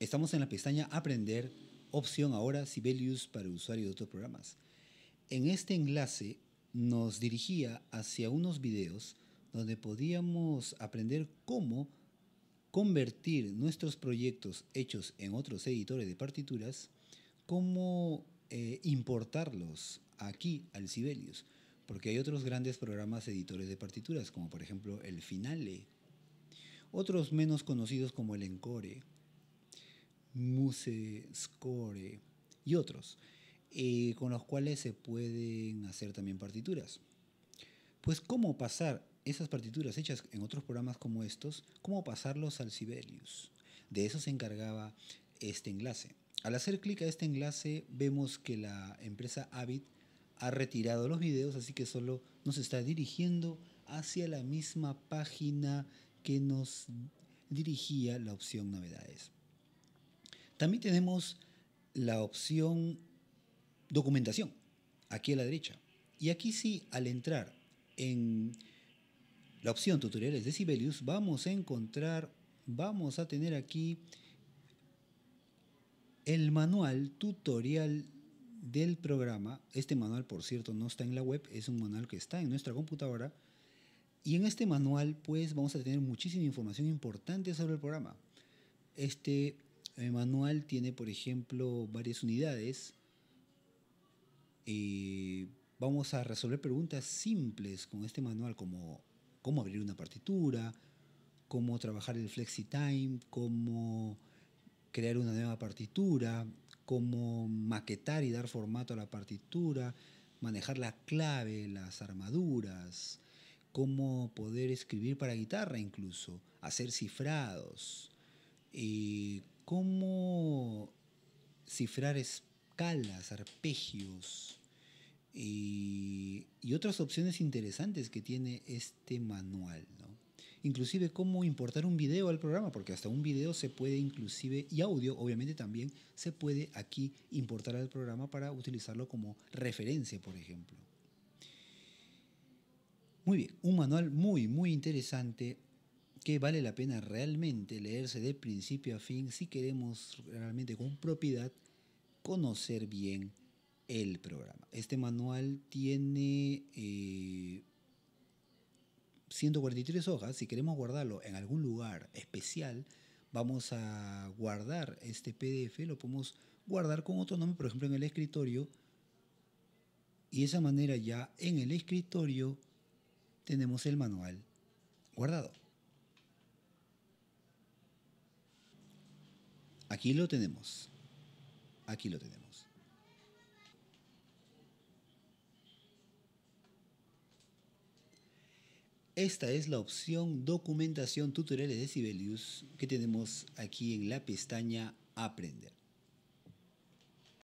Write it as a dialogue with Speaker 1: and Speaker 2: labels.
Speaker 1: Estamos en la pestaña Aprender, opción ahora Sibelius para usuarios de otros programas. En este enlace nos dirigía hacia unos videos donde podíamos aprender cómo convertir nuestros proyectos hechos en otros editores de partituras, cómo eh, importarlos aquí al Sibelius, porque hay otros grandes programas editores de partituras, como por ejemplo el Finale, otros menos conocidos como el Encore, Muse Score y otros, eh, con los cuales se pueden hacer también partituras. Pues cómo pasar esas partituras hechas en otros programas como estos, cómo pasarlos al Sibelius. De eso se encargaba este enlace. Al hacer clic a este enlace vemos que la empresa Avid ha retirado los videos, así que solo nos está dirigiendo hacia la misma página que nos dirigía la opción novedades. También tenemos la opción documentación, aquí a la derecha. Y aquí sí, al entrar en la opción tutoriales de Sibelius, vamos a encontrar, vamos a tener aquí el manual tutorial del programa. Este manual, por cierto, no está en la web, es un manual que está en nuestra computadora. Y en este manual, pues, vamos a tener muchísima información importante sobre el programa. Este manual tiene, por ejemplo, varias unidades. Y eh, vamos a resolver preguntas simples con este manual, como cómo abrir una partitura, cómo trabajar el flexi time, cómo crear una nueva partitura, cómo maquetar y dar formato a la partitura, manejar la clave, las armaduras, cómo poder escribir para guitarra incluso, hacer cifrados, cómo cifrar escalas, arpegios y otras opciones interesantes que tiene este manual, Inclusive cómo importar un video al programa, porque hasta un video se puede inclusive, y audio obviamente también, se puede aquí importar al programa para utilizarlo como referencia, por ejemplo. Muy bien, un manual muy, muy interesante que vale la pena realmente leerse de principio a fin si queremos realmente con propiedad conocer bien el programa. Este manual tiene 143 eh, hojas. Si queremos guardarlo en algún lugar especial, vamos a guardar este PDF, lo podemos guardar con otro nombre, por ejemplo en el escritorio. Y de esa manera ya en el escritorio tenemos el manual guardado. Aquí lo tenemos. Aquí lo tenemos. Esta es la opción Documentación Tutoriales de Sibelius que tenemos aquí en la pestaña Aprender.